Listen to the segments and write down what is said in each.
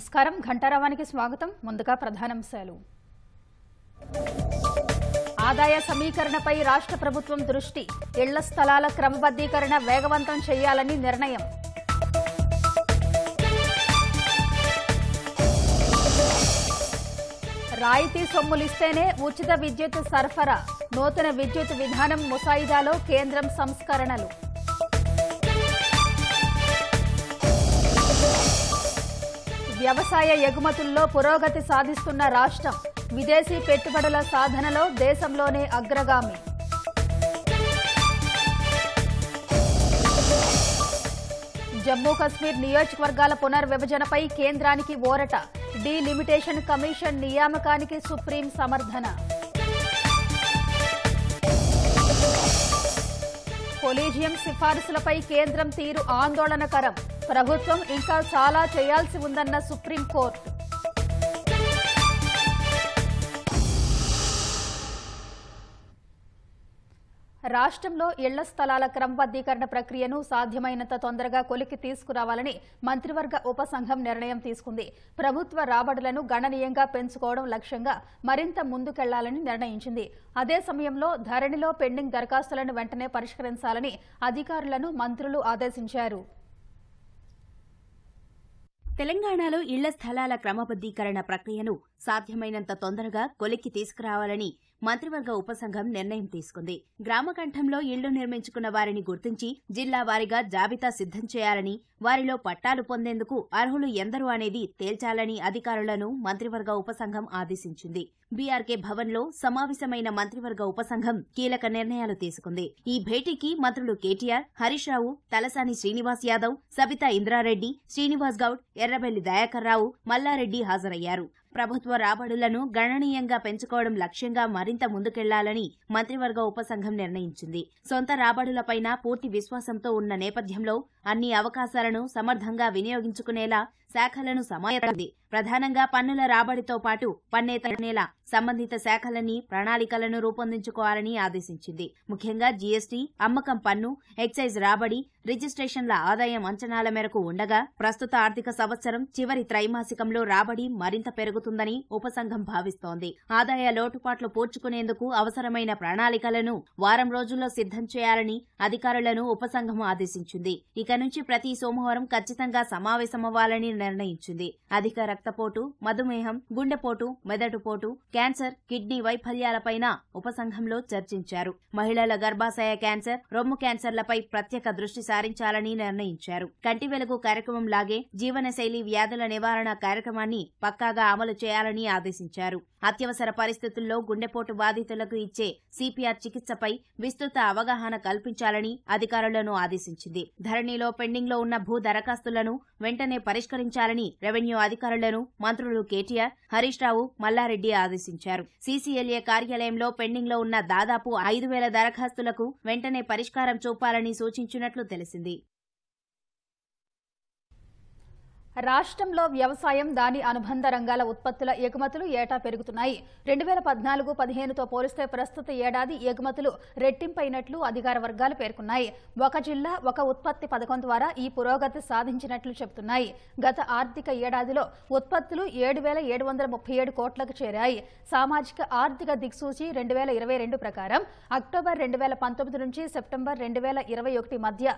నమస్కారం ఘంటారావానికి స్వాగతం ముందుగా ప్రధానాంశాలు ఆదాయ సమీకరణపై రాష్ట్ర ప్రభుత్వం దృష్టి ఇళ్ల స్థలాల క్రమబద్దీకరణ వేగవంతం చేయాలని నిర్ణయం రాయితీ సొమ్ములిస్తేనే ఉచిత విద్యుత్ సరఫరా నూతన విద్యుత్ విధానం ముసాయిదాలో కేంద్రం సంస్కరణలు వ్యవసాయ ఎగుమతుల్లో పురోగతి సాధిస్తున్న రాష్ట్రం విదేశీ పెట్టుబడుల సాధనలో దేశంలోనే అగ్రగామి జమ్మూ కశ్మీర్ నియోజకవర్గాల పునర్విభజనపై కేంద్రానికి ఓరట డీలిమిటేషన్ కమిషన్ నియామకానికి సుప్రీం సమర్థన కొలీజియం సిఫారసులపై కేంద్రం తీరు ఆందోళనకరం ప్రభుత్వం ఇంకా చాలా చేయాల్సి ఉందన్న సుప్రీంకోర్టు రాష్ట్రంలో ఇళ్ల స్థలాల క్రమబద్దీకరణ ప్రక్రియను సాధ్యమైనంత తొందరగా కొలికి తీసుకురావాలని మంత్రివర్గ సంఘం నిర్ణయం తీసుకుంది ప్రభుత్వ రాబడులను గణనీయంగా పెంచుకోవడం లక్ష్యంగా మరింత ముందుకెళ్లాలని నిర్ణయించింది అదే సమయంలో ధరణిలో పెండింగ్ దరఖాస్తులను వెంటనే పరిష్కరించాలని అధికారులను మంత్రులు ఆదేశించారు తెలంగాణలో ఇళ్ల స్థలాల క్రమబద్దీకరణ ప్రక్రియను సాధ్యమైనంత తొందరగా కొలిక్కి తీసుకురావాలని మంత్రివర్గ ఉపసంఘం నిర్ణయం తీసుకుంది గ్రామకంఠంలో ఇళ్లు నిర్మించుకున్న వారిని గుర్తించి జిల్లా వారిగా జాబితా సిద్ధం చేయాలని వారిలో పట్టాలు పొందేందుకు అర్హులు ఎందరు అనేది తేల్చాలని అధికారులను మంత్రివర్గ ఉపసంఘం ఆదేశించింది బీఆర్కే భవన్లో సమావేశమైన మంత్రివర్గ ఉపసంఘం కీలక నిర్ణయాలు తీసుకుంది ఈ భేటీకి మంత్రులు కేటీఆర్ హరీష్ రావు తలసాని శ్రీనివాస్ యాదవ్ సబితా ఇంద్రారెడ్డి శ్రీనివాస్ గౌడ్ ఎర్రబెల్లి దయాకర్ రావు మల్లారెడ్డి హాజరయ్యారు ప్రభుత్వ రాబడులను గణనీయంగా పెంచుకోవడం లక్ష్యంగా మరింత ముందుకెళ్లాలని మంత్రివర్గ ఉపసంఘం నిర్ణయించింది సొంత రాబడులపైన పూర్తి విశ్వాసంతో ఉన్న నేపథ్యంలో అన్ని అవకాశాలను సమర్థంగా వినియోగించుకునేలా శాఖలను సమాయత్తంది ప్రధానంగా పన్నుల రాబడితో పాటు పన్నేతనేలా సంబంధిత శాఖలని ప్రణాళికలను రూపొందించుకోవాలని ఆదేశించింది ముఖ్యంగా జీఎస్టీ అమ్మకం పన్ను ఎక్సైజ్ రాబడి రిజిస్ట్రేషన్ల ఆదాయం అంచనాల మేరకు ఉండగా ప్రస్తుత ఆర్థిక సంవత్సరం చివరి త్రైమాసికంలో రాబడి మరింత పెరుగుతుందని ఉపసంఘం భావిస్తోంది ఆదాయ లోటుపాట్లు పూడ్చుకునేందుకు అవసరమైన ప్రణాళికలను వారం రోజుల్లో సిద్ధం చేయాలని అధికారులను ఉపసంఘం ఆదేశించింది ఇక నుంచి ప్రతి సోమవారం ఖచ్చితంగా సమావేశమవ్వాలని నిర్ణయించింది అధిక రక్తపోటు మధుమేహం గుండెపోటు మెదడుపోటు క్యాన్సర్ కిడ్నీ వైఫల్యాలపైన ఉపసంఘంలో చర్చించారు మహిళల గర్భాశయ క్యాన్సర్ రొమ్ము క్యాన్సర్లపై ప్రత్యేక దృష్టి సారించాలని నిర్ణయించారు కంటి వెలుగు కార్యక్రమం లాగే జీవనశైలి వ్యాధుల నివారణ కార్యక్రమాన్ని పక్కాగా అమలు చేయాలని ఆదేశించారు అత్యవసర పరిస్థితుల్లో గుండెపోటు బాధితులకు ఇచ్చే సిపిఆర్ చికిత్సపై విస్తృత అవగాహన కల్పించాలని అధికారులను ఆదేశించింది ధరణిలో పెండింగ్లో ఉన్న భూ దరఖాస్తులను వెంటనే పరిష్కరించారు నిర్వహించాలని రెవెన్యూ అధికారులను మంత్రులు కేటీఆర్ హరీష్ రావు మల్లారెడ్డి ఆదేశించారు సీసీఎల్ఏ కార్యాలయంలో పెండింగ్లో ఉన్న దాదాపు ఐదు వేల దరఖాస్తులకు వెంటనే పరిష్కారం చూపాలని సూచించినట్లు తెలిసింది రాష్ట్రంలో వ్యవసాయం దాని అనుబంధ రంగాల ఉత్పత్తుల ఎగుమతులు ఏటా పెరుగుతున్నాయి రెండు వేల పద్నాలుగు పదిహేనుతో పోలిస్తే ప్రస్తుత ఏడాది ఎగుమతులు రెట్టింపైనట్లు అధికార వర్గాలు పేర్కొన్నాయి ఒక జిల్లా ఒక ఉత్పత్తి పథకం ద్వారా ఈ పురోగతి సాధించినట్లు చెబుతున్నాయి గత ఆర్థిక ఏడాదిలో ఉత్పత్తులు ఏడు వేల ఏడు వందల ముప్పై ఏడు కోట్లకు చేరాయి సామాజిక ఆర్థిక దిక్సూచి రెండు వేల ఇరవై రెండు ప్రకారం అక్టోబర్ రెండు వేల పంతొమ్మిది నుంచి సెప్టెంబర్ రెండు వేల ఇరవై ఒకటి మధ్య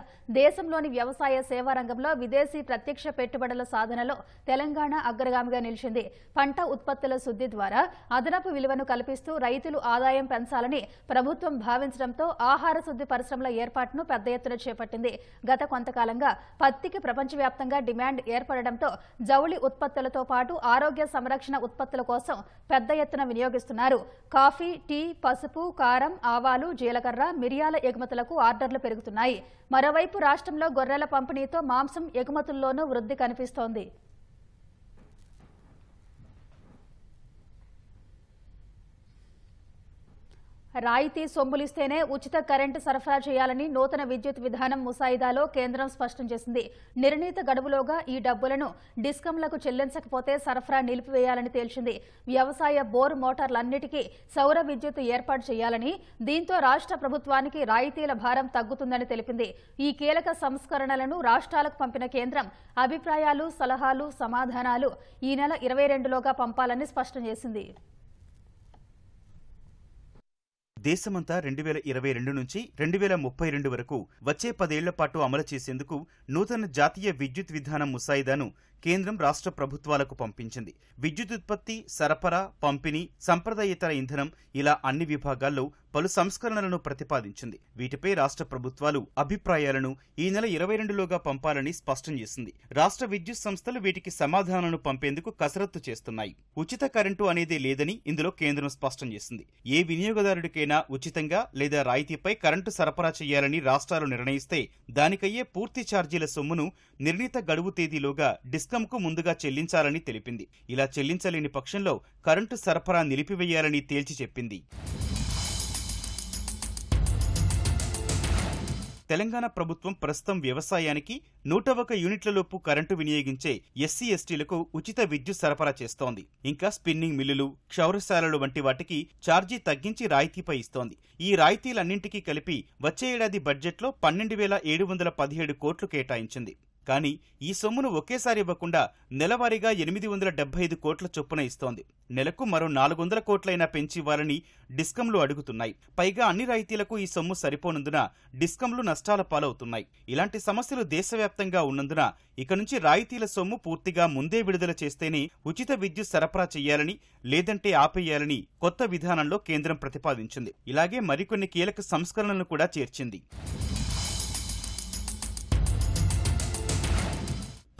దేశంలోని వ్యవసాయ సేవా రంగంలో విదేశీ ప్రత్యక్ష పెట్టుబడుల లక్ష్యాల సాధనలో తెలంగాణ అగ్రగామిగా నిలిచింది పంట ఉత్పత్తుల శుద్ది ద్వారా అదనపు విలువను కల్పిస్తూ రైతులు ఆదాయం పెంచాలని ప్రభుత్వం భావించడంతో ఆహార శుద్ది పరిశ్రమల ఏర్పాటును పెద్ద ఎత్తున చేపట్టింది గత కొంతకాలంగా పత్తికి ప్రపంచవ్యాప్తంగా డిమాండ్ ఏర్పడడంతో జౌళి ఉత్పత్తులతో పాటు ఆరోగ్య సంరక్షణ ఉత్పత్తుల కోసం పెద్ద ఎత్తున వినియోగిస్తున్నారు కాఫీ టీ పసుపు కారం ఆవాలు జీలకర్ర మిరియాల ఎగుమతులకు ఆర్డర్లు పెరుగుతున్నాయి మరోవైపు రాష్ట్రంలో గొర్రెల పంపిణీతో మాంసం ఎగుమతుల్లోనూ వృద్ధి కనిపిస్తుంది చేస్తోంది రాయితీ సొమ్ములిస్తేనే ఉచిత కరెంటు సరఫరా చేయాలని నూతన విద్యుత్ విధానం ముసాయిదాలో కేంద్రం స్పష్టం చేసింది నిర్ణీత గడువులోగా ఈ డబ్బులను డిస్కంలకు చెల్లించకపోతే సరఫరా నిలిపివేయాలని తేల్చింది వ్యవసాయ బోర్ మోటార్లన్నిటికీ సౌర విద్యుత్ ఏర్పాటు చేయాలని దీంతో రాష్ట్ర ప్రభుత్వానికి రాయితీల భారం తగ్గుతుందని తెలిపింది ఈ కీలక సంస్కరణలను రాష్ట్రాలకు పంపిన కేంద్రం అభిప్రాయాలు సలహాలు సమాధానాలు ఈ నెల ఇరవై రెండులోగా పంపాలని స్పష్టం చేసింది దేశమంతా రెండు వేల ఇరవై రెండు నుంచి రెండు వేల ముప్పై రెండు వరకు వచ్చే పదేళ్ల పాటు అమలు చేసేందుకు నూతన జాతీయ విద్యుత్ విధానం ముసాయిదాను కేంద్రం రాష్ట్ర ప్రభుత్వాలకు పంపించింది విద్యుత్ ఉత్పత్తి సరఫరా పంపిణీ సంప్రదాయేతర ఇంధనం ఇలా అన్ని విభాగాల్లో పలు సంస్కరణలను ప్రతిపాదించింది వీటిపై రాష్ట్ర ప్రభుత్వాలు అభిప్రాయాలను ఈ నెల ఇరవై రెండులోగా పంపాలని స్పష్టం చేసింది రాష్ట్ర విద్యుత్ సంస్థలు వీటికి సమాధానాలను పంపేందుకు కసరత్తు చేస్తున్నాయి ఉచిత కరెంటు అనేది లేదని ఇందులో కేంద్రం స్పష్టం చేసింది ఏ వినియోగదారుడికైనా ఉచితంగా లేదా రాయితీపై కరెంటు సరఫరా చేయాలని రాష్ట్రాలు నిర్ణయిస్తే దానికయ్యే పూర్తి ఛార్జీల సొమ్మును నిర్ణీత గడువు తేదీలోగా డిస్కౌంట్ డిస్కంకు ముందుగా చెల్లించాలని తెలిపింది ఇలా చెల్లించలేని పక్షంలో కరెంటు సరఫరా నిలిపివేయాలని తేల్చి చెప్పింది తెలంగాణ ప్రభుత్వం ప్రస్తుతం వ్యవసాయానికి నూట ఒక యూనిట్లలోపు కరెంటు వినియోగించే ఎస్సీ ఎస్టీలకు ఉచిత విద్యుత్ సరఫరా చేస్తోంది ఇంకా స్పిన్నింగ్ మిల్లులు క్షౌరశాలలు వంటి వాటికి ఛార్జీ తగ్గించి రాయితీపై ఇస్తోంది ఈ రాయితీలన్నింటికీ కలిపి వచ్చే ఏడాది బడ్జెట్లో పన్నెండు వేల ఏడు వందల పదిహేడు కోట్లు కేటాయించింది కానీ ఈ సొమ్మును ఒకేసారి ఇవ్వకుండా నెలవారీగా ఎనిమిది వందల డెబ్బై ఐదు కోట్ల చొప్పున ఇస్తోంది నెలకు మరో నాలుగు వందల కోట్లైనా పెంచి ఇవ్వాలని డిస్కంలు అడుగుతున్నాయి పైగా అన్ని రాయితీలకు ఈ సొమ్ము సరిపోనందున డిస్కంలు నష్టాల పాలవుతున్నాయి ఇలాంటి సమస్యలు దేశవ్యాప్తంగా ఉన్నందున ఇక నుంచి రాయితీల సొమ్ము పూర్తిగా ముందే విడుదల చేస్తేనే ఉచిత విద్యుత్ సరఫరా చేయాలని లేదంటే ఆపేయాలని కొత్త విధానంలో కేంద్రం ప్రతిపాదించింది ఇలాగే మరికొన్ని కీలక సంస్కరణలను కూడా చేర్చింది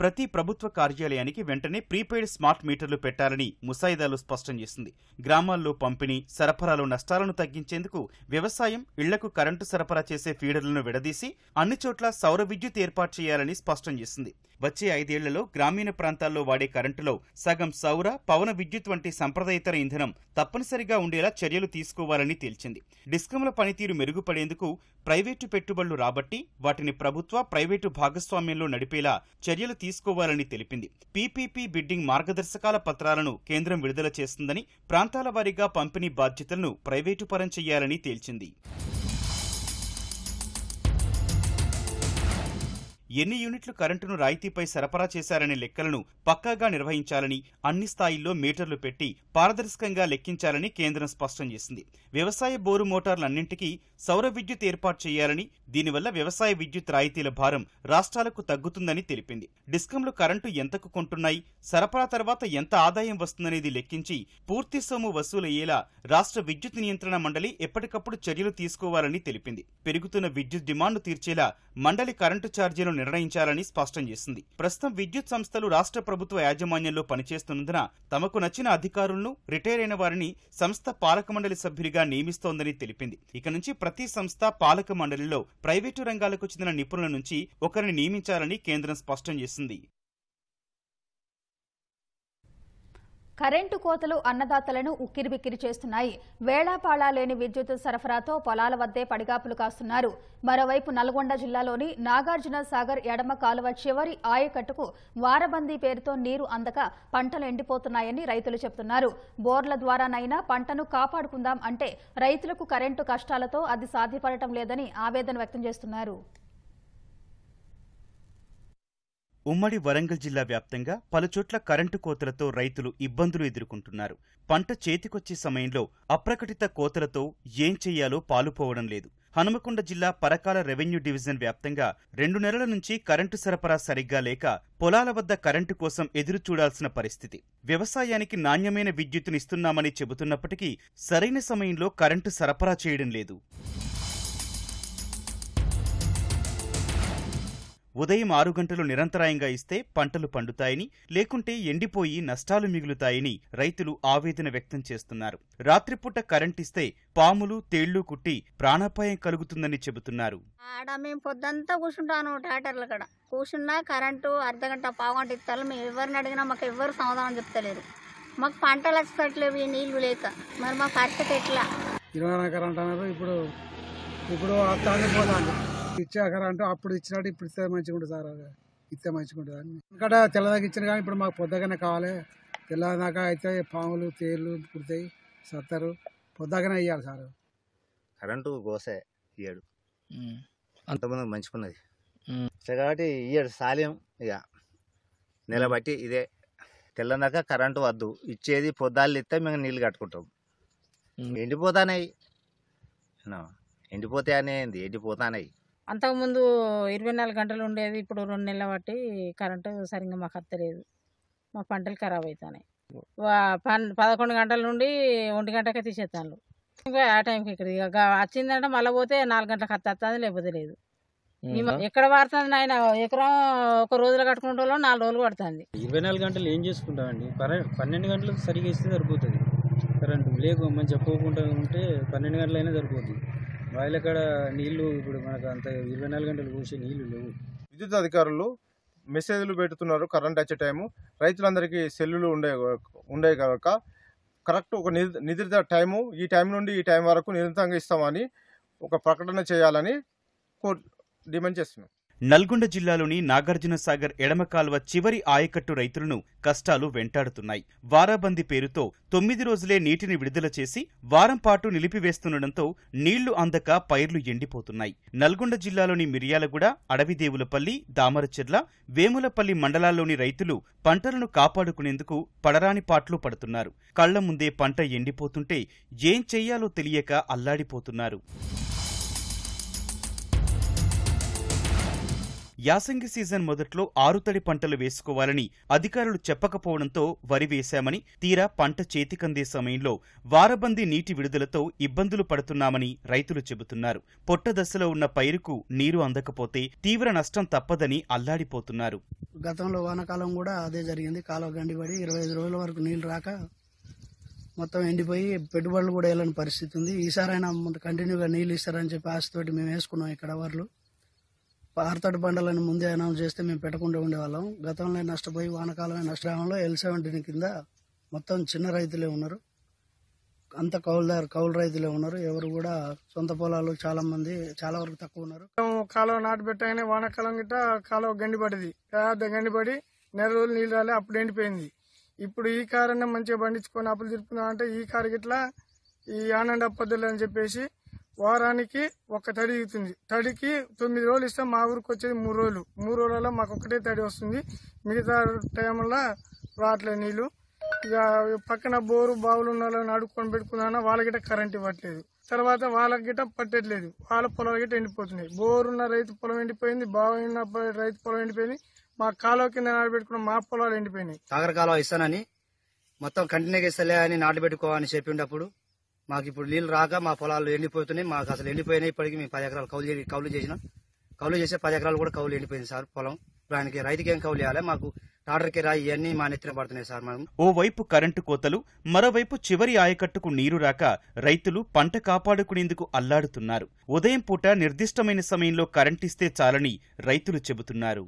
ప్రతి ప్రభుత్వ కార్యాలయానికి వెంటనే ప్రీపెయిడ్ స్మార్ట్ మీటర్లు పెట్టాలని ముసాయిదాలు స్పష్టం చేసింది గ్రామాల్లో పంపిణీ సరఫరాలో నష్టాలను తగ్గించేందుకు వ్యవసాయం ఇళ్లకు కరెంటు సరఫరా చేసే ఫీడర్లను విడదీసి అన్ని చోట్ల సౌర విద్యుత్ ఏర్పాటు చేయాలని స్పష్టం చేసింది వచ్చే ఐదేళ్లలో గ్రామీణ ప్రాంతాల్లో వాడే కరెంటులో సగం సౌర పవన విద్యుత్ వంటి సంప్రదాయతర ఇంధనం తప్పనిసరిగా ఉండేలా చర్యలు తీసుకోవాలని తేల్చింది డిస్కంల పనితీరు మెరుగుపడేందుకు ప్రైవేటు పెట్టుబడులు రాబట్టి వాటిని ప్రభుత్వ ప్రైవేటు భాగస్వామ్యంలో నడిపేలా చర్యలు తీసుకోవాలని తెలిపింది పీపీపీ బిడ్డింగ్ మార్గదర్శకాల పత్రాలను కేంద్రం విడుదల చేస్తుందని ప్రాంతాల వారీగా పంపిణీ బాధ్యతలను ప్రైవేటు పరం చెయ్యాలని తేల్చింది ఎన్ని యూనిట్లు కరెంటును రాయితీపై సరఫరా చేశారనే లెక్కలను పక్కాగా నిర్వహించాలని అన్ని స్థాయిల్లో మీటర్లు పెట్టి పారదర్శకంగా లెక్కించాలని కేంద్రం స్పష్టం చేసింది వ్యవసాయ బోరు మోటార్లన్నింటికీ సౌర విద్యుత్ ఏర్పాటు చేయాలని దీనివల్ల వ్యవసాయ విద్యుత్ రాయితీల భారం రాష్ట్రాలకు తగ్గుతుందని తెలిపింది డిస్కంలు కరెంటు ఎంతకు కొంటున్నాయి సరఫరా తర్వాత ఎంత ఆదాయం వస్తుందనేది లెక్కించి పూర్తి సొమ్ము వసూలయ్యేలా రాష్ట్ర విద్యుత్ నియంత్రణ మండలి ఎప్పటికప్పుడు చర్యలు తీసుకోవాలని తెలిపింది పెరుగుతున్న విద్యుత్ డిమాండ్ తీర్చేలా మండలి కరెంటు ఛార్జీలను నిర్ణయించాలని స్పష్టం చేసింది ప్రస్తుతం విద్యుత్ సంస్థలు రాష్ట్ర ప్రభుత్వ యాజమాన్యంలో పనిచేస్తున్నందున తమకు నచ్చిన అధికారులను రిటైర్ అయిన వారిని సంస్థ పాలక మండలి సభ్యులుగా నియమిస్తోందని తెలిపింది ఇక నుంచి ప్రతి సంస్థ పాలక మండలిలో ప్రైవేటు రంగాలకు చెందిన నిపుణుల నుంచి ఒకరిని నియమించాలని కేంద్రం స్పష్టం చేసింది కరెంటు కోతలు అన్నదాతలను ఉక్కిరిబిక్కిరి చేస్తున్నాయి వేళాపాళా లేని విద్యుత్ సరఫరాతో పొలాల వద్దే పడిగాపులు కాస్తున్నారు మరోవైపు నల్గొండ జిల్లాలోని నాగార్జున సాగర్ ఎడమ కాలువ చివరి ఆయకట్టుకు వారబందీ పేరుతో నీరు అందక పంటలు ఎండిపోతున్నాయని రైతులు చెబుతున్నారు బోర్ల ద్వారానైనా పంటను కాపాడుకుందాం అంటే రైతులకు కరెంటు కష్టాలతో అది సాధ్యపడటం లేదని ఆవేదన వ్యక్తం చేస్తున్నారు ఉమ్మడి వరంగల్ జిల్లా వ్యాప్తంగా పలుచోట్ల కరెంటు కోతలతో రైతులు ఇబ్బందులు ఎదుర్కొంటున్నారు పంట చేతికొచ్చే సమయంలో అప్రకటిత కోతలతో ఏం చెయ్యాలో పాలుపోవడం లేదు హనుమకొండ జిల్లా పరకాల రెవెన్యూ డివిజన్ వ్యాప్తంగా రెండు నెలల నుంచి కరెంటు సరఫరా సరిగ్గా లేక పొలాల వద్ద కరెంటు కోసం ఎదురుచూడాల్సిన పరిస్థితి వ్యవసాయానికి నాణ్యమైన విద్యుత్తునిస్తున్నామని చెబుతున్నప్పటికీ సరైన సమయంలో కరెంటు సరఫరా చేయడం లేదు ఉదయం ఆరు గంటలు నిరంతరాయంగా ఇస్తే పంటలు పండుతాయని లేకుంటే ఎండిపోయి నష్టాలు మిగులుతాయని రైతులు ఆవేదన వ్యక్తం చేస్తున్నారు రాత్రిపూట కరెంట్ ఇస్తే పాములు తేళ్లు కుట్టి ప్రాణాపాయం కలుగుతుందని చెబుతున్నారు ఆడ మేము పొద్దంతా కూర్చుంటాను థియేటర్ల కాడ కూర్చున్నా కరెంటు అర్ధగంట పావుగంట ఇస్తారు మేము ఎవరిని అడిగినా మాకు ఎవరు సమాధానం చెప్తలేరు మాకు పంటలు వచ్చేటట్లేవు ఈ నీళ్లు లేక మరి మా పరిస్థితి ఎట్లా ఇరవై ఇప్పుడు ఇప్పుడు ఇచ్చాకరా అంటే అప్పుడు ఇచ్చినట్టు ఇప్పుడు ఇస్తే మంచిగా ఉంటుంది సార్ ఇస్తే మంచిగా ఉంటుంది అని ఇక్కడ తెల్లదాకా ఇచ్చిన కానీ ఇప్పుడు మాకు పొద్దుగానే కావాలి తెల్లదాకా అయితే పాములు తేళ్ళు పుడతాయి సత్తరు పొద్దుగానే ఇవ్వాలి సార్ కరెంటు గోసే ఇయ్యాడు అంతమంది మంచుకున్నది కాబట్టి ఇయ్యాడు సాల్యం ఇక నిలబట్టి ఇదే తెల్లదాకా కరెంటు వద్దు ఇచ్చేది పొద్దాలు ఇస్తే మేము నీళ్ళు కట్టుకుంటాం ఎండిపోతానయ్యి ఎండిపోతే అనేది ఎండిపోతానయి అంతకుముందు ఇరవై నాలుగు గంటలు ఉండేది ఇప్పుడు రెండు నెలల బట్టి కరెంటు సరిగ్గా మాకు అత్తలేదు మా పంటలు ఖరాబ్ అవుతున్నాయి పన్ పదకొండు గంటల నుండి ఒంటి గంటకే తీసేస్తాను ఆ టైంకి ఇక్కడ వచ్చిందంటే మళ్ళీ పోతే నాలుగు గంటలకు అత్తది లేకపోతే లేదు ఎక్కడ పడుతుంది ఆయన ఎకరం ఒక రోజులో కట్టుకుంటే నాలుగు రోజులు పడుతుంది ఇరవై నాలుగు గంటలు ఏం చేసుకుంటామండి పన్నెండు గంటలకు సరిగా ఇస్తే సరిపోతుంది కరెంటు లేకు మంచిగా పోకుండా ఉంటే పన్నెండు గంటలైనా సరిపోతుంది బావిల కాడ నీళ్లు ఇప్పుడు మనకు అంత ఇరవై నాలుగు గంటలు పోసే నీళ్లు లేవు విద్యుత్ అధికారులు మెసేజ్లు పెడుతున్నారు కరెంట్ వచ్చే టైము రైతులందరికీ సెల్లులు ఉండే ఉండే కనుక కరెక్ట్ ఒక నిర్దిత టైము ఈ టైం నుండి ఈ టైం వరకు నిరంతరంగా ఇస్తామని ఒక ప్రకటన చేయాలని కోర్ డిమాండ్ చేస్తున్నాం నల్గొండ జిల్లాలోని నాగార్జునసాగర్ ఎడమ కాల్వ చివరి ఆయకట్టు రైతులను కష్టాలు వెంటాడుతున్నాయి వారాబందీ పేరుతో తొమ్మిది రోజులే నీటిని విడుదల చేసి వారంపాటు నిలిపివేస్తుండటంతో నీళ్లు అందక పైర్లు ఎండిపోతున్నాయి నల్గొండ జిల్లాలోని మిర్యాలగూడ అడవిదేవులపల్లి దామరచెర్ల వేములపల్లి మండలాల్లోని రైతులు పంటలను కాపాడుకునేందుకు పడరాని పాట్లు పడుతున్నారు కళ్ల ముందే పంట ఎండిపోతుంటే ఏం చెయ్యాలో తెలియక అల్లాడిపోతున్నారు యాసంగి సీజన్ మొదట్లో ఆరుతడి పంటలు వేసుకోవాలని అధికారులు చెప్పకపోవడంతో వరి వేశామని తీరా పంట చేతికందే సమయంలో వారబందీ నీటి విడుదలతో ఇబ్బందులు పడుతున్నామని రైతులు చెబుతున్నారు పొట్ట దశలో ఉన్న పైరుకు నీరు అందకపోతే తీవ్ర నష్టం తప్పదని అల్లాడిపోతున్నారు గతంలో వానకాలం కూడా అదే జరిగింది కాలువ గండిపడి ఇరవై ఐదు రోజుల వరకు నీళ్లు రాక మొత్తం ఎండిపోయి పెట్టుబడులు కూడా వెళ్ళని పరిస్థితి ఉంది ఈసారైనా కంటిన్యూగా నీళ్ళు ఇస్తారని చెప్పి ఆశతోటి మేము వేసుకున్నాం ఇక్కడ వర్లు పార్తడి బండలను ముందే అనౌన్స్ చేస్తే మేము పెట్టకుండా ఉండేవాళ్ళం గతంలో నష్టపోయి వానకాలమే నష్టంలో ఎల్ సెవెంటీన్ కింద మొత్తం చిన్న రైతులే ఉన్నారు అంత కౌలుదారు కౌలు రైతులే ఉన్నారు ఎవరు కూడా సొంత పొలాలు చాలా మంది చాలా వరకు తక్కువ ఉన్నారు కాలువ నాటు పెట్టగానే వానకాలం గిట్ట కాలువ గండిపడింది గండిపడి నెల రోజులు నీళ్ళు రాలే అప్పుడు ఎండిపోయింది ఇప్పుడు ఈ కారన్నా మంచిగా పండించుకొని అప్పులు తిరుపుకుందాం అంటే ఈ కారు గిట్లా ఈ ఆనంద పద్ధతులు అని చెప్పేసి వారానికి ఒక తడి ఇస్తుంది తడికి తొమ్మిది రోజులు ఇస్తే మా ఊరికి వచ్చేది మూడు రోజులు మూడు రోజులలో మాకు ఒకటే తడి వస్తుంది మిగతా టైంలో రావట్లేదు నీళ్లు ఇక పక్కన బోరు బావులు ఉన్న వాళ్ళని అడుక్కొని పెట్టుకున్నా గిట్ట కరెంట్ ఇవ్వట్లేదు తర్వాత వాళ్ళకి గిట్ట పట్టట్లేదు వాళ్ళ పొలాల గిట్ట ఎండిపోతున్నాయి బోరున్న రైతు పొలం ఎండిపోయింది ఉన్న రైతు పొలం ఎండిపోయింది మా కాలువ కింద నాడబెట్టుకున్న మా పొలాలు ఎండిపోయినాయి కాకర కాలువ ఇస్తానని మొత్తం కంటిన్యూగా ఇస్తలే అని నాటు పెట్టుకోవాలని చెప్పి మాకు ఇప్పుడు నీళ్ళు రాక మా పొలాలు ఎండిపోతున్నాయి మాకు అసలు ఎండిపోయినాయి ఇప్పటికీ మేము పది ఎకరాలు కౌలు కౌలు చేసినాం కౌలు చేసే పది ఎకరాలు కూడా కౌలు ఎండిపోయింది సార్ పొలం దానికి రైతుకి ఏం కౌలు చేయాలి మాకు టాటర్కి రాయి ఇవన్నీ మా నెత్తిన పడుతున్నాయి సార్ మనం ఓవైపు కరెంటు కోతలు మరోవైపు చివరి ఆయకట్టుకు నీరు రాక రైతులు పంట కాపాడుకునేందుకు అల్లాడుతున్నారు ఉదయం పూట నిర్దిష్టమైన సమయంలో కరెంటు ఇస్తే చాలని రైతులు చెబుతున్నారు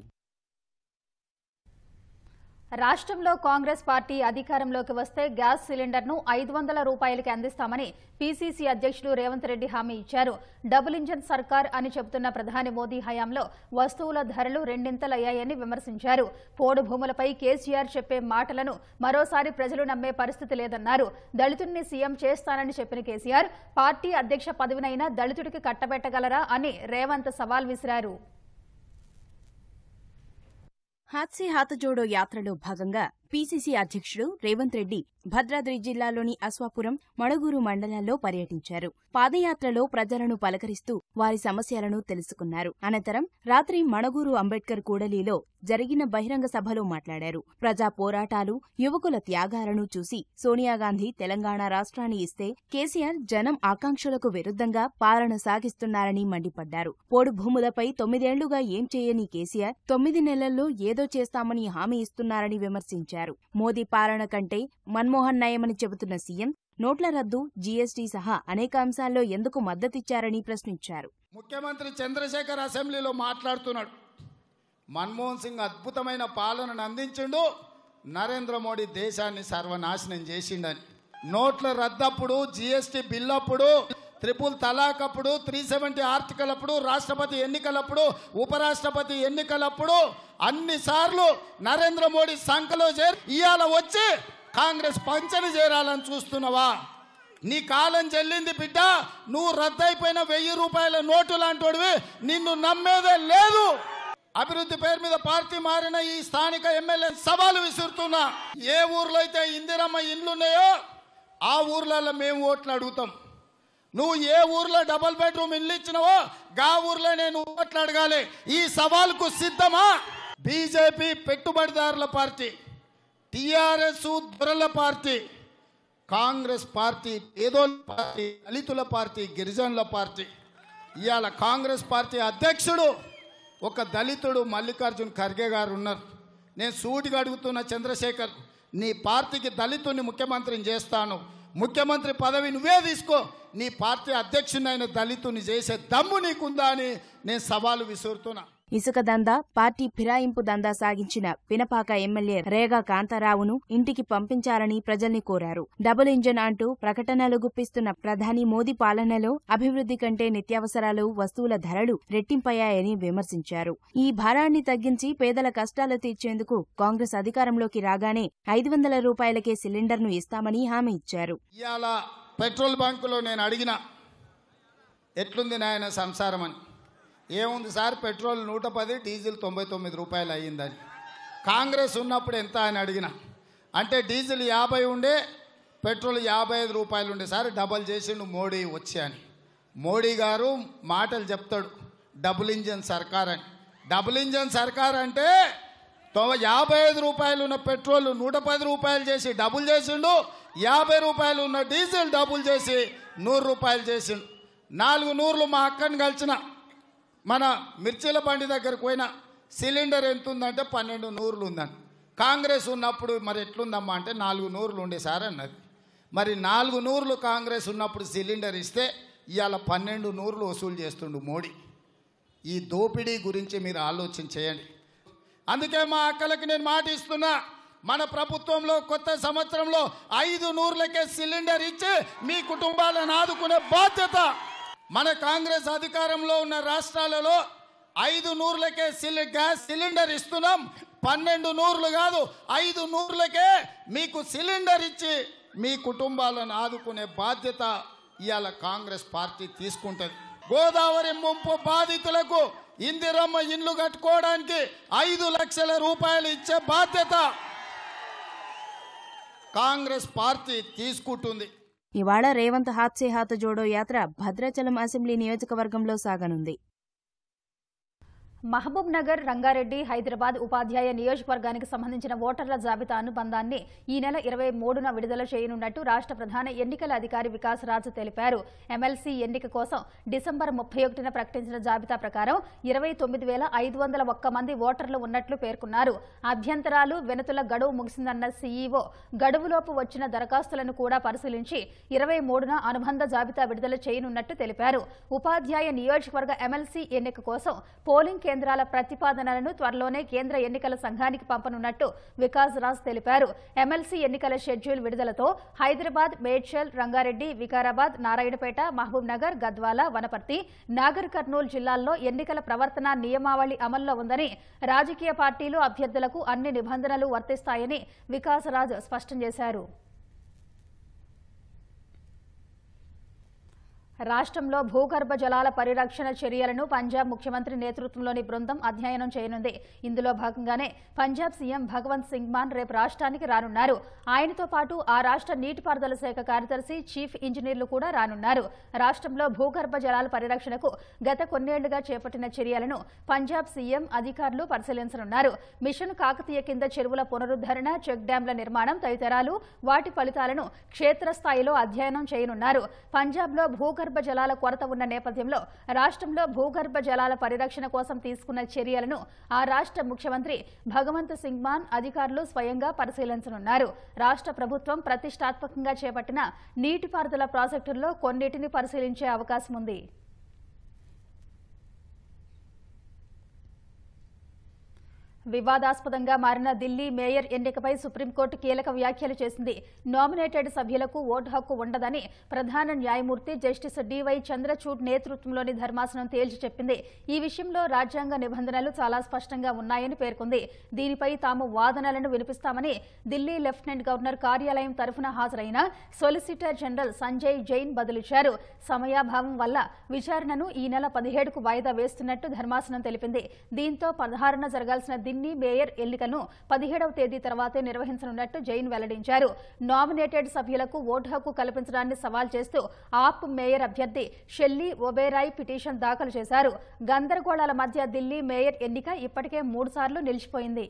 రాష్ట్రంలో కాంగ్రెస్ పార్టీ అధికారంలోకి వస్తే గ్యాస్ సిలిండర్ను ఐదు వందల రూపాయలకి అందిస్తామని పీసీసీ అధ్యక్షుడు రేవంత్ రెడ్డి హామీ ఇచ్చారు డబుల్ ఇంజన్ సర్కార్ అని చెబుతున్న ప్రధాని మోదీ హయాంలో వస్తువుల ధరలు రెండింతలయ్యాయని విమర్శించారు పోడు భూములపై కేసీఆర్ చెప్పే మాటలను మరోసారి ప్రజలు నమ్మే పరిస్థితి లేదన్నారు దళితుడిని సీఎం చేస్తానని చెప్పిన కేసీఆర్ పార్టీ అధ్యక్ష పదవినైనా దళితుడికి కట్టబెట్టగలరా అని రేవంత్ సవాల్ విసిరారు హాత్సీ హాతజోడో యాత్రలో భాగంగా పీసీసీ అధ్యక్షుడు రేవంత్ రెడ్డి భద్రాద్రి జిల్లాలోని అశ్వాపురం మడగూరు మండలాల్లో పర్యటించారు పాదయాత్రలో ప్రజలను పలకరిస్తూ వారి సమస్యలను తెలుసుకున్నారు అనంతరం రాత్రి మణగూరు అంబేద్కర్ కూడలిలో జరిగిన బహిరంగ సభలో మాట్లాడారు ప్రజా పోరాటాలు యువకుల త్యాగాలను చూసి సోనియాగాంధీ తెలంగాణ రాష్ట్రాన్ని ఇస్తే కేసీఆర్ జనం ఆకాంక్షలకు విరుద్ధంగా పాలన సాగిస్తున్నారని మండిపడ్డారు పోడు భూములపై తొమ్మిదేళ్లుగా ఏం చేయని కేసీఆర్ తొమ్మిది నెలల్లో ఏదో చేస్తామని హామీ ఇస్తున్నారని విమర్శించారు చేశారు మోదీ పాలన కంటే మన్మోహన్ నయమని చెబుతున్న సీఎం నోట్ల రద్దు జీఎస్టీ సహా అనేక అంశాల్లో ఎందుకు మద్దతిచ్చారని ప్రశ్నించారు ముఖ్యమంత్రి చంద్రశేఖర్ అసెంబ్లీలో మాట్లాడుతున్నాడు మన్మోహన్ సింగ్ అద్భుతమైన పాలనను అందించిండు నరేంద్ర మోడీ దేశాన్ని సర్వనాశనం చేసిండని నోట్ల రద్దప్పుడు జీఎస్టీ బిల్ అప్పుడు త్రిపుల్ తలాక్ అప్పుడు త్రీ సెవెంటీ ఆర్టికల్ అప్పుడు రాష్ట్రపతి ఎన్నికలప్పుడు ఉపరాష్ట్రపతి ఎన్నికలప్పుడు అన్నిసార్లు నరేంద్ర మోడీ సంఖలో చేరి ఇవాళ వచ్చి కాంగ్రెస్ పంచని చేరాలని చూస్తున్నావా నీ కాలం చెల్లింది బిడ్డ నువ్వు రద్దయిపోయిన వెయ్యి రూపాయల నోటు లాంటివి నిన్ను నమ్మేదే లేదు అభివృద్ధి పేరు మీద పార్టీ మారిన ఈ స్థానిక ఎమ్మెల్యే సవాలు విసురుతున్నా ఏ ఊర్లో అయితే ఇందిరమ్మ ఇండ్లున్నాయో ఆ ఊర్లలో మేము ఓట్లు అడుగుతాం నువ్వు ఏ ఊర్లో డబల్ బెడ్రూమ్ ఇల్లు ఇచ్చినవో గా ఊర్లో నేను ఓట్లు అడగాలి ఈ సవాల్కు సిద్ధమా బీజేపీ పెట్టుబడిదారుల పార్టీ టిఆర్ఎస్ దొరల పార్టీ కాంగ్రెస్ పార్టీ పేదోల పార్టీ దళితుల పార్టీ గిరిజనుల పార్టీ ఇవాళ కాంగ్రెస్ పార్టీ అధ్యక్షుడు ఒక దళితుడు మల్లికార్జున్ ఖర్గే గారు ఉన్నారు నేను సూటిగా అడుగుతున్న చంద్రశేఖర్ నీ పార్టీకి దళితుని ముఖ్యమంత్రిని చేస్తాను ముఖ్యమంత్రి పదవి నువ్వే తీసుకో నీ పార్టీ అయిన దళితుని చేసే దమ్ము నీకుందా అని నేను సవాలు విసురుతున్నా ఇసుక దందా పార్టీ ఫిరాయింపు దందా సాగించిన పినపాక ఎమ్మెల్యే రేగా కాంతారావును ఇంటికి పంపించాలని ప్రజల్ని కోరారు డబుల్ ఇంజన్ అంటూ ప్రకటనలు గుప్పిస్తున్న ప్రధాని మోదీ పాలనలో అభివృద్ధి కంటే నిత్యావసరాలు వస్తువుల ధరలు రెట్టింపయ్యాయని విమర్శించారు ఈ భారాన్ని తగ్గించి పేదల కష్టాలు తీర్చేందుకు కాంగ్రెస్ అధికారంలోకి రాగానే ఐదు వందల రూపాయలకే సిలిండర్ను ఇస్తామని హామీ ఇచ్చారు పెట్రోల్ బంకులో నేను అడిగిన ఎట్లుంది నాయన సంసారం అని ఏముంది సార్ పెట్రోల్ నూట పది డీజిల్ తొంభై తొమ్మిది రూపాయలు అయ్యిందని కాంగ్రెస్ ఉన్నప్పుడు ఎంత అని అడిగిన అంటే డీజిల్ యాభై ఉండే పెట్రోల్ యాభై ఐదు రూపాయలు ఉండే సార్ డబల్ చేసిండు మోడీ వచ్చి అని మోడీ గారు మాటలు చెప్తాడు డబుల్ ఇంజన్ సర్కార్ అని డబుల్ ఇంజన్ సర్కార్ అంటే యాభై ఐదు రూపాయలు ఉన్న పెట్రోల్ నూట పది రూపాయలు చేసి డబుల్ చేసిండు యాభై రూపాయలు ఉన్న డీజిల్ డబుల్ చేసి నూరు రూపాయలు చేసిండు నాలుగు నూర్లు మా అక్కని కలిసిన మన మిర్చిల బండి దగ్గరకు పోయిన సిలిండర్ ఎంత ఉందంటే పన్నెండు నూరులు ఉందని కాంగ్రెస్ ఉన్నప్పుడు మరి ఎట్లుందమ్మా అంటే నాలుగు నూరులు ఉండే సార్ అన్నది మరి నాలుగు నూరులు కాంగ్రెస్ ఉన్నప్పుడు సిలిండర్ ఇస్తే ఇవాళ పన్నెండు నూరులు వసూలు చేస్తుండు మోడీ ఈ దోపిడీ గురించి మీరు ఆలోచన చేయండి అందుకే మా అక్కలకి నేను మాట ఇస్తున్నా మన ప్రభుత్వంలో కొత్త సంవత్సరంలో ఐదు నూరులకే సిలిండర్ ఇచ్చి మీ కుటుంబాలను ఆదుకునే బాధ్యత మన కాంగ్రెస్ అధికారంలో ఉన్న రాష్ట్రాలలో ఐదు నూర్లకే గ్యాస్ సిలిండర్ ఇస్తున్నాం పన్నెండు నూర్లు కాదు ఐదు నూర్లకే మీకు సిలిండర్ ఇచ్చి మీ కుటుంబాలను ఆదుకునే బాధ్యత ఇవాళ కాంగ్రెస్ పార్టీ తీసుకుంటుంది గోదావరి ముంపు బాధితులకు ఇందిరమ్మ ఇండ్లు కట్టుకోవడానికి ఐదు లక్షల రూపాయలు ఇచ్చే బాధ్యత కాంగ్రెస్ పార్టీ తీసుకుంటుంది ఇవాళ రేవంత్ హాత్సే హాత్ జోడో యాత్ర భద్రాచలం అసెంబ్లీ నియోజకవర్గంలో సాగనుంది మహబూబ్ నగర్ రంగారెడ్డి హైదరాబాద్ ఉపాధ్యాయ నియోజకవర్గానికి సంబంధించిన ఓటర్ల జాబితా అనుబంధాన్ని ఈ నెల ఇరవై మూడున విడుదల చేయనున్నట్టు రాష్ట్ర ప్రధాన ఎన్నికల అధికారి వికాస్ రాజు తెలిపారు ఎమ్మెల్సీ ఎన్నిక కోసం డిసెంబర్ ముప్పై ఒకటిన ప్రకటించిన జాబితా ప్రకారం ఇరవై తొమ్మిది వేల ఐదు వందల ఒక్క మంది ఓటర్లు ఉన్నట్లు పేర్కొన్నారు అభ్యంతరాలు వెనతుల గడువు ముగిసిందన్న సీఈఓ గడువులోపు వచ్చిన దరఖాస్తులను కూడా పరిశీలించి ఇరవై మూడున అనుబంధ జాబితా విడుదల చేయనున్నట్టు తెలిపారు ఉపాధ్యాయ నియోజకవర్గ ఎమ్మెల్సీ ఎన్నిక కోసం పోలింగ్ కేంద్రాల ప్రతిపాదనలను త్వరలోనే కేంద్ర ఎన్నికల సంఘానికి పంపనున్నట్టు వికాస్ రాజ్ తెలిపారు ఎమ్మెల్సీ ఎన్నికల షెడ్యూల్ విడుదలతో హైదరాబాద్ మేడ్చల్ రంగారెడ్డి వికారాబాద్ నారాయణపేట మహబూబ్ నగర్ గద్వాల వనపర్తి నాగర్ కర్నూలు జిల్లాల్లో ఎన్నికల ప్రవర్తన నియమావళి అమల్లో ఉందని రాజకీయ పార్టీలు అభ్యర్థులకు అన్ని నిబంధనలు వర్తిస్తాయని వికాస్ రాజ్ స్పష్టం చేశారు రాష్ట్రంలో భూగర్భ జలాల పరిరక్షణ చర్యలను పంజాబ్ ముఖ్యమంత్రి నేతృత్వంలోని బృందం అధ్యయనం చేయనుంది ఇందులో భాగంగానే పంజాబ్ సీఎం భగవంత్ సింగ్ మాన్ రేపు రాష్ట్రానికి రానున్నారు ఆయనతో పాటు ఆ రాష్ట్ర నీటిపారుదల శాఖ కార్యదర్శి చీఫ్ ఇంజనీర్లు కూడా రానున్నారు రాష్ట్రంలో భూగర్భ జలాల పరిరక్షణకు గత కొన్నేళ్లుగా చేపట్టిన చర్యలను పంజాబ్ సీఎం అధికారులు పరిశీలించనున్నారు మిషన్ కాకతీయ కింద చెరువుల పునరుద్దరణ చెక్ డ్యాంల నిర్మాణం తదితరాలు వాటి ఫలితాలను క్షేత్రస్థాయిలో అధ్యయనం చేయనున్నారు పంజాబ్లో భూగర్భ భూగర్భ జలాల కొరత ఉన్న నేపథ్యంలో రాష్ట్రంలో భూగర్భ జలాల పరిరక్షణ కోసం తీసుకున్న చర్యలను ఆ రాష్ట్ర ముఖ్యమంత్రి భగవంత్ సింగ్ మాన్ అధికారులు స్వయంగా పరిశీలించనున్నారు రాష్ట్ర ప్రభుత్వం ప్రతిష్టాత్మకంగా చేపట్టిన నీటిపారుదల ప్రాజెక్టుల్లో కొన్నిటిని పరిశీలించే అవకాశం ఉంది వివాదాస్పదంగా మారిన ఢిల్లీ మేయర్ ఎన్నికపై సుప్రీంకోర్టు కీలక వ్యాఖ్యలు చేసింది నామినేటెడ్ సభ్యులకు ఓటు హక్కు ఉండదని ప్రధాన న్యాయమూర్తి జస్టిస్ డివై చంద్రచూడ్ నేతృత్వంలోని ధర్మాసనం తేల్చి చెప్పింది ఈ విషయంలో రాజ్యాంగ నిబంధనలు చాలా స్పష్టంగా ఉన్నాయని పేర్కొంది దీనిపై తాము వాదనలను వినిపిస్తామని ఢిల్లీ లెఫ్టినెంట్ గవర్నర్ కార్యాలయం తరఫున హాజరైన సొలిసిటర్ జనరల్ సంజయ్ జైన్ బదులిచ్చారు సమయాభావం వల్ల విచారణను ఈ నెల పదిహేడుకు వాయిదా వేస్తున్నట్టు ధర్మాసనం తెలిపింది దీంతో పదహారున జరగాల్సిన దిల్లీ మేయర్ ఎన్నికను పదిహేడవ తేదీ తర్వాతే నిర్వహించనున్నట్టు జైన్ వెల్లడించారు నామినేటెడ్ సభ్యులకు ఓటు హక్కు కల్పించడాన్ని సవాల్ చేస్తూ ఆప్ మేయర్ అభ్యర్థి షెల్లీ ఒబేరాయ్ పిటిషన్ దాఖలు చేశారు గందరగోళాల మధ్య ఢిల్లీ మేయర్ ఎన్నిక ఇప్పటికే మూడుసార్లు నిలిచిపోయింది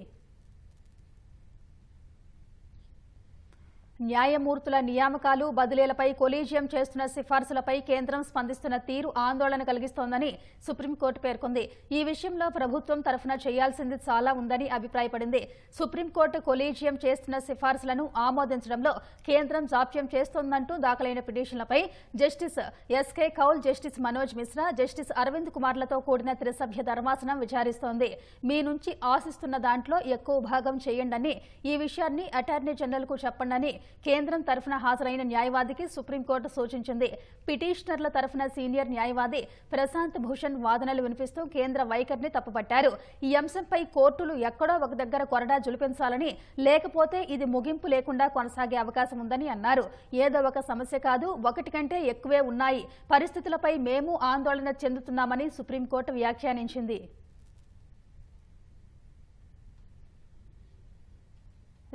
న్యాయమూర్తుల నియామకాలు బదిలీలపై కొలీజియం చేస్తున్న సిఫార్సులపై కేంద్రం స్పందిస్తున్న తీరు ఆందోళన కలిగిస్తోందని సుప్రీంకోర్టు పేర్కొంది ఈ విషయంలో ప్రభుత్వం తరఫున చేయాల్సింది చాలా ఉందని అభిప్రాయపడింది సుప్రీంకోర్టు కొలీజియం చేస్తున్న సిఫార్సులను ఆమోదించడంలో కేంద్రం జాప్యం చేస్తోందంటూ దాఖలైన పిటిషన్లపై justice SK Kaul justice Manoj Mishra justice Aravind కుమార్లతో కూడిన త్రిసభ్య ధర్మాసనం విచారిస్తోంది మీ నుంచి ఆశిస్తున్న దాంట్లో ఎక్కువ భాగం చేయండని ఈ విషయాన్ని అటార్నీ జనరల్కు చెప్పండని కేంద్రం తరఫున హాజరైన న్యాయవాదికి సుప్రీంకోర్టు సూచించింది పిటిషనర్ల తరఫున సీనియర్ న్యాయవాది ప్రశాంత్ భూషణ్ వాదనలు వినిపిస్తూ కేంద్ర వైఖరిని తప్పుపట్టారు ఈ అంశంపై కోర్టులు ఎక్కడో ఒక దగ్గర కొరడా జులిపించాలని లేకపోతే ఇది ముగింపు లేకుండా కొనసాగే అవకాశం ఉందని అన్నారు ఏదో ఒక సమస్య కాదు ఒకటి కంటే ఎక్కువే ఉన్నాయి పరిస్థితులపై మేము ఆందోళన చెందుతున్నామని సుప్రీంకోర్టు వ్యాఖ్యానించింది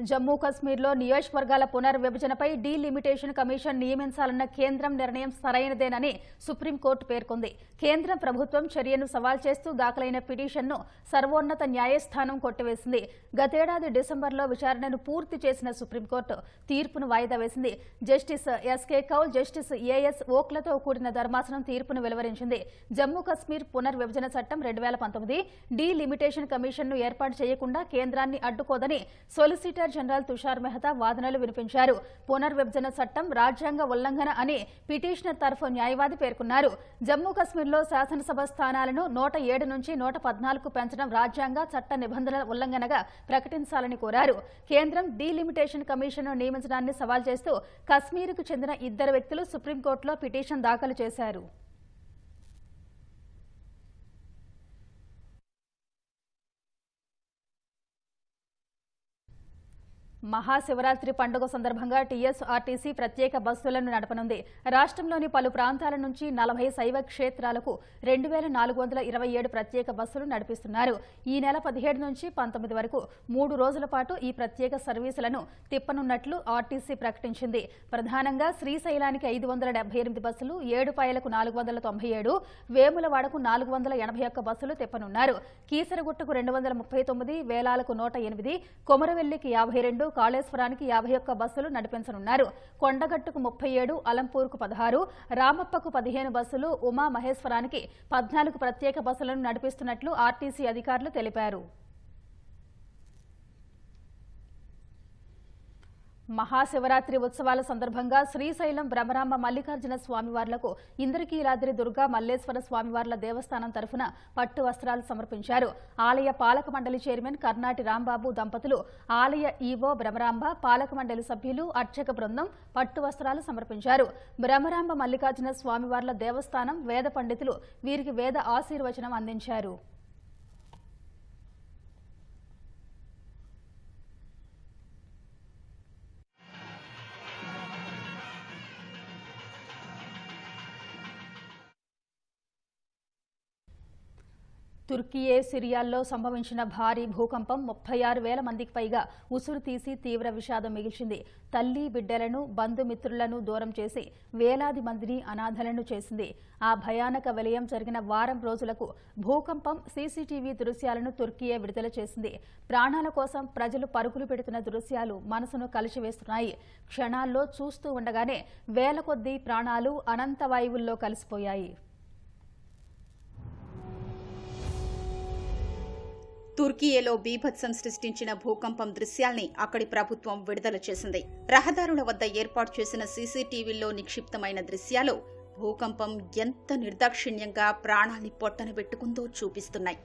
జమ్మూ కశ్మీర్లో నియోజకవర్గాల పునర్విభజనపై డీలిమిటేషన్ కమిషన్ నియమించాలన్న కేంద్రం నిర్ణయం సరైనదేనని సుప్రీంకోర్టు పేర్కొంది కేంద్రం ప్రభుత్వం చర్యను సవాల్ చేస్తూ దాఖలైన పిటిషన్ను సర్వోన్నత న్యాయస్థానం కొట్టివేసింది గతేడాది డిసెంబర్లో విచారణను పూర్తి చేసిన సుప్రీంకోర్టు తీర్పును వాయిదా వేసింది justice SK Kaul justice AS ఓక్లతో కూడిన ధర్మాసనం తీర్పును వెలువరించింది జమ్మూ కశ్మీర్ పునర్విభజన చట్టం రెండు వేల పంతొమ్మిది డీలిమిటేషన్ కమిషన్ను ఏర్పాటు చేయకుండా కేంద్రాన్ని అడ్డుకోదని సొలిసిటర్ జనరల్ తుషార్ మెహతా వాదనలు వినిపించారు పునర్విభజన చట్టం రాజ్యాంగ ఉల్లంఘన అని పిటిషనర్ తరఫు న్యాయవాది పేర్కొన్నారు జమ్మూ శాసనసభ స్థానాలను నూట ఏడు నుంచి నూట పద్నాలుగు పెంచడం రాజ్యాంగ చట్ట నిబంధనల ఉల్లంఘనగా ప్రకటించాలని కోరారు కేంద్రం డీలిమిటేషన్ కమిషన్ను నియమించడాన్ని సవాల్ చేస్తూ కశ్మీర్కు చెందిన ఇద్దరు వ్యక్తులు సుప్రీంకోర్టులో పిటిషన్ దాఖలు చేశారు మహాశివరాత్రి పండుగ సందర్భంగా టీఎస్ఆర్టీసీ ప్రత్యేక బస్సులను నడపనుంది రాష్ట్రంలోని పలు ప్రాంతాల నుంచి నలభై శైవ క్షేత్రాలకు రెండు ప్రత్యేక బస్సులు నడిపిస్తున్నారు ఈ నెల పదిహేడు నుంచి పంతొమ్మిది వరకు మూడు రోజుల పాటు ఈ ప్రత్యేక సర్వీసులను తిప్పనున్నట్లు ఆర్టీసీ ప్రకటించింది ప్రధానంగా శ్రీశైలానికి ఐదు బస్సులు ఏడుపాయలకు నాలుగు వేములవాడకు నాలుగు బస్సులు తిప్పనున్నారు కీసరగుట్టకు రెండు వందల ముప్పై తొమ్మిది వేలాలకు నూట ఎనిమిది కొమరవెల్లికి యాభై రెండు కాళేశ్వరానికి యాభై ఒక్క బస్సులు నడిపించనున్నారు కొండగట్టుకు ముప్పై ఏడు అలంపూర్కు పదహారు రామప్పకు పదిహేను బస్సులు ఉమా మహేశ్వరానికి పద్నాలుగు ప్రత్యేక బస్సులను నడిపిస్తున్నట్లు ఆర్టీసీ అధికారులు తెలిపారు మహాశివరాత్రి ఉత్సవాల సందర్భంగా శ్రీశైలం భ్రమరామ మల్లికార్జున స్వామివార్లకు ఇంద్రకీలాద్రి దుర్గా మల్లేశ్వర స్వామివార్ల దేవస్థానం తరఫున పట్టు వస్త్రాలు సమర్పించారు ఆలయ పాలక మండలి చైర్మన్ కర్నాటి రాంబాబు దంపతులు ఆలయ ఈవో బ్రహ్మరాంబ పాలక మండలి సభ్యులు అర్చక బృందం పట్టు వస్త్రాలు సమర్పించారు బ్రహ్మరాంబ మల్లికార్జున స్వామివార్ల దేవస్థానం వేద పండితులు వీరికి వేద ఆశీర్వచనం అందించారు తుర్కియే సిరియాల్లో సంభవించిన భారీ భూకంపం ముప్పై ఆరు వేల మందికి పైగా ఉసురు తీసి తీవ్ర విషాదం మిగిల్చింది తల్లి బిడ్డలను బంధుమిత్రులను దూరం చేసి వేలాది మందిని అనాథలను చేసింది ఆ భయానక విలయం జరిగిన వారం రోజులకు భూకంపం సీసీటీవీ దృశ్యాలను తుర్కియే విడుదల చేసింది ప్రాణాల కోసం ప్రజలు పరుగులు పెడుతున్న దృశ్యాలు మనసును కలిసివేస్తున్నాయి క్షణాల్లో చూస్తూ ఉండగానే వేల ప్రాణాలు అనంత వాయువుల్లో కలిసిపోయాయి తుర్కియేలో బీభత్సం సృష్టించిన భూకంపం దృశ్యాల్ని అక్కడి ప్రభుత్వం విడుదల చేసింది రహదారుల వద్ద ఏర్పాటు చేసిన సీసీటీవీల్లో నిక్షిప్తమైన దృశ్యాలు భూకంపం ఎంత నిర్దాక్షిణ్యంగా ప్రాణాన్ని పొట్టన పెట్టుకుందో చూపిస్తున్నాయి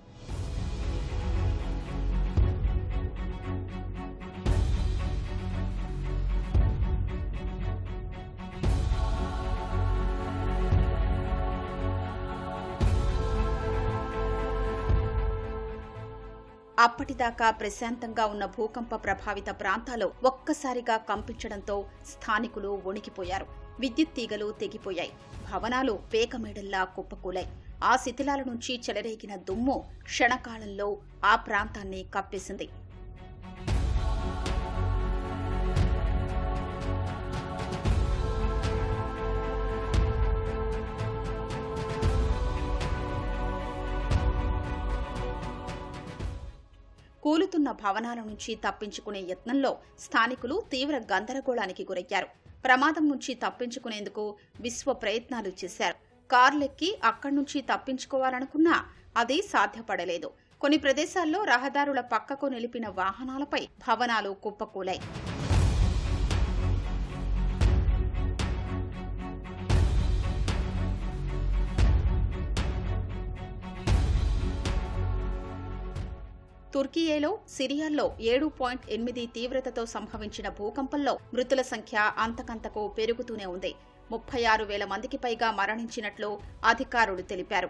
అప్పటిదాకా ప్రశాంతంగా ఉన్న భూకంప ప్రభావిత ప్రాంతాలు ఒక్కసారిగా కంపించడంతో స్థానికులు వణికిపోయారు విద్యుత్ తీగలు తెగిపోయాయి భవనాలు పేకమేడల్లా కుప్పకూలాయి ఆ శిథిలాల నుంచి చెలరేగిన దుమ్ము క్షణకాలంలో ఆ ప్రాంతాన్ని కప్పేసింది కూలుతున్న భవనాల నుంచి తప్పించుకునే యత్నంలో స్థానికులు తీవ్ర గందరగోళానికి గురయ్యారు ప్రమాదం నుంచి తప్పించుకునేందుకు విశ్వ ప్రయత్నాలు చేశారు కార్లెక్కి అక్కడి నుంచి తప్పించుకోవాలనుకున్నా అది సాధ్యపడలేదు కొన్ని ప్రదేశాల్లో రహదారుల పక్కకు నిలిపిన వాహనాలపై భవనాలు కుప్పకూలాయి తుర్కియేలో సిరియాల్లో ఏడు పాయింట్ ఎనిమిది తీవ్రతతో సంభవించిన భూకంపంలో మృతుల సంఖ్య అంతకంతకు పెరుగుతూనే ఉంది ముప్పై ఆరు వేల మందికి పైగా మరణించినట్లు అధికారులు తెలిపారు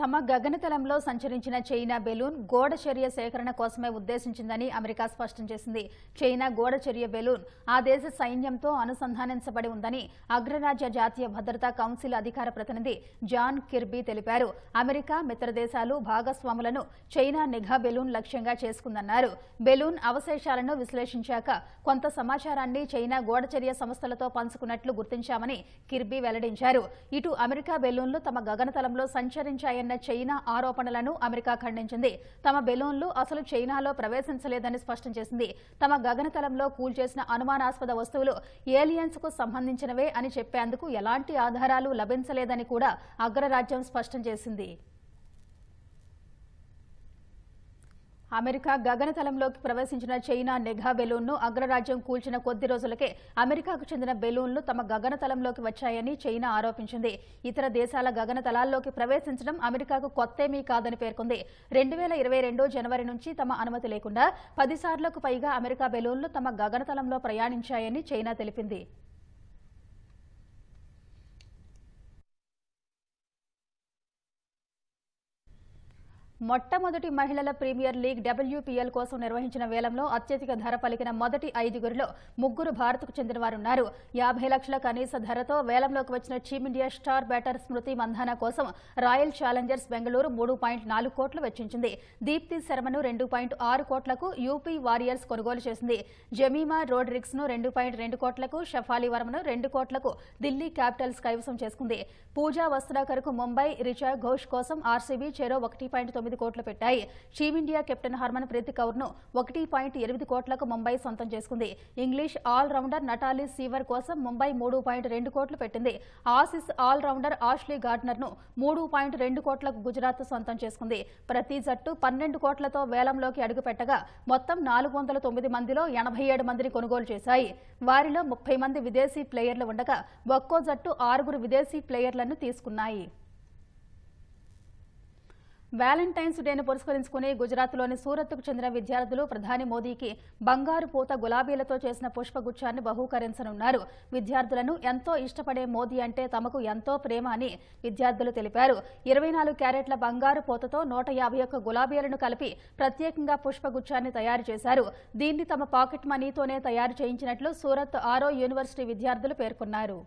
తమ గగనతలంలో సంచరించిన చైనా బెలూన్ గోడచర్య సేకరణ కోసమే ఉద్దేశించిందని అమెరికా స్పష్టం చేసింది చైనా గోడచర్య బెలూన్ ఆ దేశ సైన్యంతో అనుసంధానించబడి ఉందని అగ్రరాజ్య జాతీయ భద్రతా కౌన్సిల్ అధికార ప్రతినిధి జాన్ కిర్బీ తెలిపారు అమెరికా మిత్రదేశాలు భాగస్వాములను చైనా నిఘా బెలూన్ లక్ష్యంగా చేసుకుందన్నారు బెలూన్ అవశేషాలను విశ్లేషించాక కొంత సమాచారాన్ని చైనా గోడచర్య సంస్థలతో పంచుకున్నట్లు గుర్తించామని కిర్బీ వెల్లడించారు ఇటు అమెరికా బెలూన్లు తమ గగనతలంలో సంచరించాయన్న చేయాలన్న చైనా ఆరోపణలను అమెరికా ఖండించింది తమ బెలూన్లు అసలు చైనాలో ప్రవేశించలేదని స్పష్టం చేసింది తమ గగనతలంలో కూల్చేసిన అనుమానాస్పద వస్తువులు ఏలియన్స్ కు సంబంధించినవే అని చెప్పేందుకు ఎలాంటి ఆధారాలు లభించలేదని కూడా అగ్రరాజ్యం స్పష్టం చేసింది అమెరికా గగనతలంలోకి ప్రవేశించిన చైనా నెఘా బెలూన్ను అగ్రరాజ్యం కూల్చిన కొద్ది రోజులకే అమెరికాకు చెందిన బెలూన్లు తమ గగనతలంలోకి వచ్చాయని చైనా ఆరోపించింది ఇతర దేశాల గగనతలాల్లోకి ప్రవేశించడం అమెరికాకు కొత్తేమీ కాదని పేర్కొంది రెండు వేల రెండు జనవరి నుంచి తమ అనుమతి లేకుండా పదిసార్లకు పైగా అమెరికా బెలూన్లు తమ గగనతలంలో ప్రయాణించాయని చైనా తెలిపింది మొట్టమొదటి మహిళల ప్రీమియర్ లీగ్ డబ్ల్యూపీఎల్ కోసం నిర్వహించిన వేలంలో అత్యధిక ధర పలికిన మొదటి ఐదుగురిలో ముగ్గురు భారత్కు చెందినవారున్నారు యాభై లక్షల కనీస ధరతో వేలంలోకి వచ్చిన team India star batter Smriti Mandhana కోసం రాయల్ ఛాలెంజర్స్ బెంగళూరు మూడు కోట్లు వెచ్చించింది దీప్తి శర్మను రెండు కోట్లకు యూపీ వారియర్స్ కొనుగోలు చేసింది జమీమా రోడ్రిక్స్ ను రెండు కోట్లకు షఫాలి వర్మను రెండు కోట్లకు ఢిల్లీ క్యాపిటల్స్ కైవసం చేసుకుంది పూజా వస్త్రాకర్ ముంబై రిచా ఘోష్ కోసం ఆర్సీబీ చెరో ఒకటి ఎనిమిది కోట్లు పెట్టాయి టీమిండియా కెప్టెన్ హర్మన్ ప్రీత్ కౌర్ను ఒకటి పాయింట్ ఎనిమిది కోట్లకు ముంబై సొంతం చేసుకుంది English all rounder Natalie Sciver కోసం ముంబై మూడు పాయింట్ రెండు కోట్లు పెట్టింది ఆసిస్ ఆల్ రౌండర్ ఆష్లీ ను మూడు పాయింట్ రెండు కోట్లకు గుజరాత్ సొంతం చేసుకుంది ప్రతి జట్టు పన్నెండు కోట్లతో వేలంలోకి అడుగుపెట్టగా మొత్తం నాలుగు వందల తొమ్మిది మందిలో ఎనభై ఏడు మందిని కొనుగోలు చేశాయి వారిలో ముప్పై మంది విదేశీ ప్లేయర్లు ఉండగా ఒక్కో జట్టు ఆరుగురు విదేశీ ప్లేయర్లను తీసుకున్నాయి వ్యాలంటైన్స్ డేను పురస్కరించుకుని గుజరాత్లోని సూరత్కు చెందిన విద్యార్థులు ప్రధాని మోదీకి బంగారు పూత గులాబీలతో చేసిన పుష్పగుచ్చాన్ని బహూకరించనున్నారు విద్యార్థులను ఎంతో ఇష్టపడే మోదీ అంటే తమకు ఎంతో ప్రేమ అని విద్యార్థులు తెలిపారు ఇరవై క్యారెట్ల బంగారు పూతతో నూట గులాబీలను కలిపి ప్రత్యేకంగా పుష్పగుచ్చాన్ని తయారు చేశారు దీన్ని తమ పాకెట్ మనీతోనే తయారు చేయించినట్లు సూరత్ ఆరో యూనివర్సిటీ విద్యార్థులు పేర్కొన్నారు